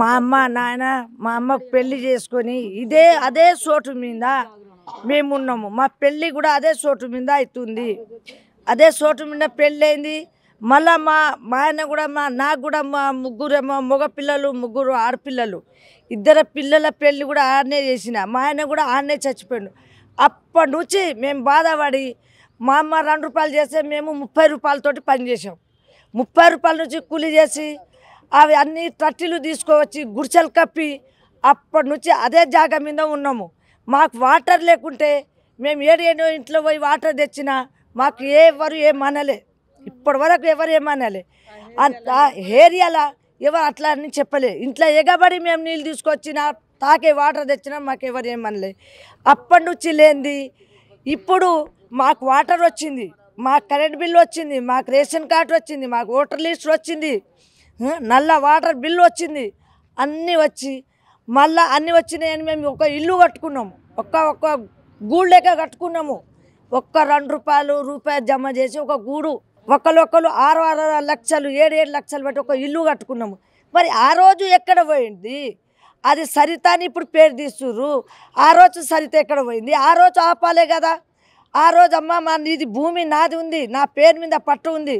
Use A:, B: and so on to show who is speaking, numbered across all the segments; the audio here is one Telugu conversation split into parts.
A: మా అమ్మ నాయన మా అమ్మ పెళ్లి చేసుకొని ఇదే అదే చోటు మీద మేమున్నాము మా పెళ్ళి కూడా అదే చోటు మీద అవుతుంది అదే చోటు మీద పెళ్ళైంది మళ్ళా మా మా ఆయన కూడా మా నాకు కూడా మా ముగ్గురు మగ మగపిల్లలు ముగ్గురు ఆడపిల్లలు ఇద్దరు పిల్లల పెళ్ళి కూడా ఆడనే చేసిన మా ఆయన కూడా ఆడనే చచ్చిపోయాడు అప్పటి నుంచి మేము బాధపడి మా అమ్మ రెండు రూపాయలు చేస్తే మేము ముప్పై రూపాయలతోటి పనిచేసాం ముప్పై రూపాయల నుంచి కూలి చేసి అవి అన్ని తట్టిలు తీసుకువచ్చి గుడిసెలు కప్పి అప్పటి నుంచి అదే జాగా మీద ఉన్నాము మాకు వాటర్ లేకుంటే మేము ఏడేడో ఇంట్లో పోయి వాటర్ తెచ్చినా మాకు ఎవరు ఏమనలే ఇప్పటి వరకు ఎవరు ఏమనలే అంత ఏరియాలో ఎవరు అట్లా అని చెప్పలే ఇంట్లో ఎగబడి మేము నీళ్ళు తీసుకొచ్చినా తాకే వాటర్ తెచ్చినా మాకు ఎవరు ఏమనలే అప్పటి నుంచి లేనిది ఇప్పుడు మాకు వాటర్ వచ్చింది మాకు కరెంట్ బిల్లు వచ్చింది మాకు రేషన్ కార్డు వచ్చింది మాకు ఓటర్ లిస్ట్ వచ్చింది నల్ల వాటర్ బిల్ వచ్చింది అన్నీ వచ్చి మళ్ళీ అన్నీ వచ్చినాయని మేము ఒక ఇల్లు కట్టుకున్నాము ఒక్క ఒక్క గూళ్ళేక కట్టుకున్నాము ఒక్క రెండు రూపాయలు రూపాయలు జమ చేసి ఒక గూడు ఒకళ్ళొక్కరు ఆరు ఆరు లక్షలు ఏడు ఏడు లక్షలు పెట్టి ఒక ఇల్లు కట్టుకున్నాము మరి ఆ రోజు ఎక్కడ పోయింది అది సరిత అని ఇప్పుడు పేరు తీస్తుర్రు ఆ రోజు సరిత ఎక్కడ పోయింది ఆ రోజు ఆపాలే కదా ఆ రోజు అమ్మ మా నీది భూమి నాది ఉంది నా పేరు మీద పట్టు ఉంది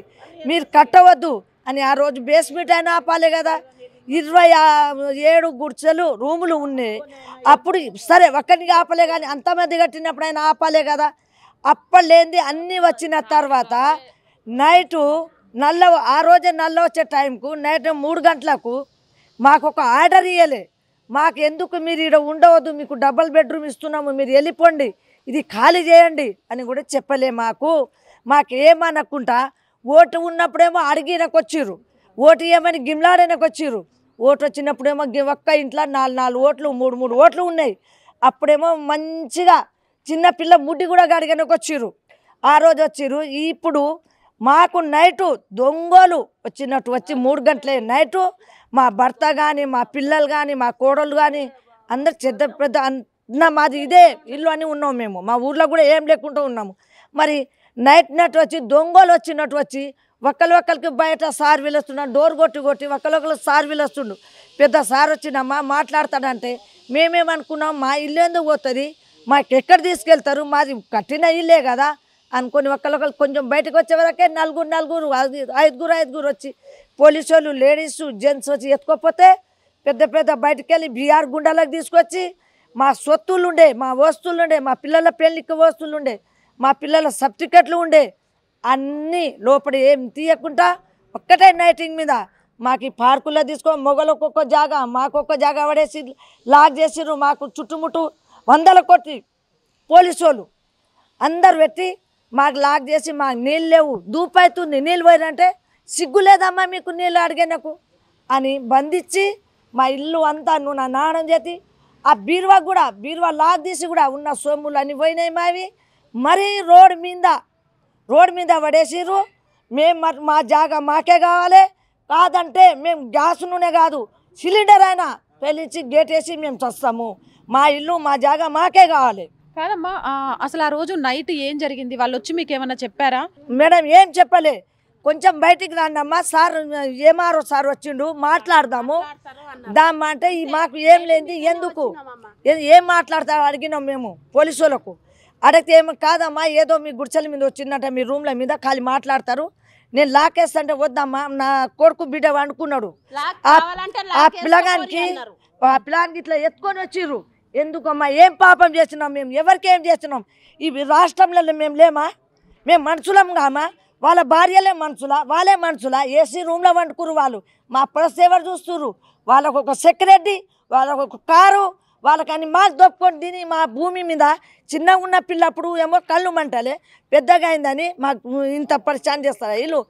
A: మీరు కట్టవద్దు అని ఆ రోజు బేస్మెంట్ అయినా ఆపాలి కదా ఇరవై ఏడు గుర్చలు రూములు ఉన్నాయి అప్పుడు సరే ఒక్కరికి ఆపలే కానీ అంతమంది కట్టినప్పుడు ఆయన ఆపాలే కదా అప్పలేంది అన్నీ వచ్చిన తర్వాత నైటు నల్ల ఆ రోజే నల్ల వచ్చే టైంకు నైట్ మూడు గంటలకు మాకు ఒక ఆర్డర్ ఇవ్వలే మాకు ఎందుకు మీరు ఇక్కడ ఉండవద్దు మీకు డబల్ బెడ్రూమ్ ఇస్తున్నాము మీరు వెళ్ళిపోండి ఇది ఖాళీ చేయండి అని కూడా చెప్పలే మాకు మాకేమనకుండా ఓటు ఉన్నప్పుడేమో అడిగినకొచ్చిర్రు ఓటు ఏమని గిమ్లాడనకొచ్చిర్రు ఓటు వచ్చినప్పుడేమో ఒక్క ఇంట్లో నాలుగు నాలుగు ఓట్లు మూడు మూడు ఓట్లు ఉన్నాయి అప్పుడేమో మంచిగా చిన్నపిల్ల ముడ్డి కూడా గడిగనకొచ్చిర్రు ఆ రోజు వచ్చిర్రు ఇప్పుడు మాకు నైటు దొంగలు వచ్చినట్టు వచ్చి మూడు గంటలే నైటు మా భర్త కానీ మా పిల్లలు కానీ మా కోడలు కానీ అందరు చెద్ద పెద్ద అన్న మాది ఇదే ఇల్లు అని ఉన్నాం మేము మా ఊర్లో కూడా ఏం లేకుండా ఉన్నాము మరి నైట్ నట్టు వచ్చి దొంగలు వచ్చినట్టు వచ్చి ఒకరికి బయట సార్ విలుస్తున్నా డోర్ కొట్టి కొట్టి ఒకరికొకరు సార్ విలుస్తుండు పెద్ద సార్ వచ్చినమ్మా మాట్లాడతాడంటే మేమేమనుకున్నాం మా ఇల్లు ఎందుకు పోతుంది మాకు ఎక్కడ తీసుకెళ్తారు మాది కట్టిన ఇల్లే కదా అనుకొని ఒకరికొకరు కొంచెం బయటకు వచ్చేవరకే నలుగురు నలుగురు ఐదుగురు ఐదుగురు వచ్చి పోలీసు వాళ్ళు లేడీస్ జెంట్స్ వచ్చి ఎత్తుకోపోతే పెద్ద పెద్ద బయటకు వెళ్ళి బీఆర్ గుండాలకు తీసుకొచ్చి మా సొత్తులు ఉండే మా వస్తువులుండే మా పిల్లల పెళ్ళికి ఉండే మా పిల్లల సర్టిఫికెట్లు ఉండే అన్నీ లోపల ఏం తీయకుండా ఒక్కటే నైటింగ్ మీద మాకు ఈ పార్కుల్లో తీసుకో మొగలు ఒక్కొక్క జాగా మాకొక్క జాగా పడేసి లాక్ చేసిరు మాకు చుట్టుముట్టు వందల కొట్టి పోలీసు వాళ్ళు అందరు పెట్టి మాకు లాక్ చేసి మాకు నీళ్ళు లేవు దూపైతుంది నీళ్ళు పోయినంటే సిగ్గు లేదమ్మా మీకు నీళ్ళు నాకు అని బంధించి మా ఇల్లు అంతా నువ్వు నా నాణం చేతి ఆ బీరువా కూడా బీరువా లాక్ తీసి కూడా ఉన్న సొమ్ములు అన్నీ పోయినాయి మావి మరి రోడ్ మీద రోడ్ మీద పడేసిర్రు మేము మా జాగా మాకే కావాలి కాదంటే మేము గ్యాస్ నూనె కాదు సిలిండర్ అయినా పెళ్ళించి గేట్ వేసి మేము చస్తాము మా ఇల్లు మా జాగా మాకే కావాలి కాదమ్మా అసలు ఆ రోజు నైట్ ఏం జరిగింది వాళ్ళు వచ్చి మీకు ఏమన్నా చెప్పారా మేడం ఏం చెప్పలే కొంచెం బయటికి రాండమ్మా సార్ ఏమారో సార్ వచ్చిండు మాట్లాడదాము దామ్మా అంటే మాకు ఏం లేని ఎందుకు ఏం మాట్లాడతా అడిగినాం మేము పోలీసులకు అడిగితే ఏమి కాదమ్మా ఏదో మీ గుడిచెల మీద వచ్చిందంట మీ రూమ్ల మీద ఖాళీ మాట్లాడతారు నేను లాకేస్తంటే వద్దమ్మా నా కొడుకు బిడ్డ అనుకున్నాడు ఆ పిల్లగానికి ఆ పిల్లగానికి ఇట్లా ఎత్తుకొని వచ్చిర్రు ఎందుకమ్మా ఏం పాపం చేస్తున్నాం మేము ఎవరికి ఏం చేస్తున్నాం ఇవి రాష్ట్రంలో మేము లేమా మేము మనుషులం కామా వాళ్ళ భార్యలే మనుషులా వాళ్ళే మనుషులా ఏసీ రూమ్లో వండుకురు వాళ్ళు మా పర్స్ ఎవరు చూస్తున్నారు వాళ్ళకు ఒక సెక్రటరీ వాళ్ళకు ఒక కారు వాళ్ళకని మా దొప్పుకొని తిని మా భూమి మీద చిన్నగా ఉన్న పిల్లప్పుడు ఏమో కళ్ళు మంటలే పెద్దగా అయిందని మాకు ఇంత పరిచయం చేస్తారు వీళ్ళు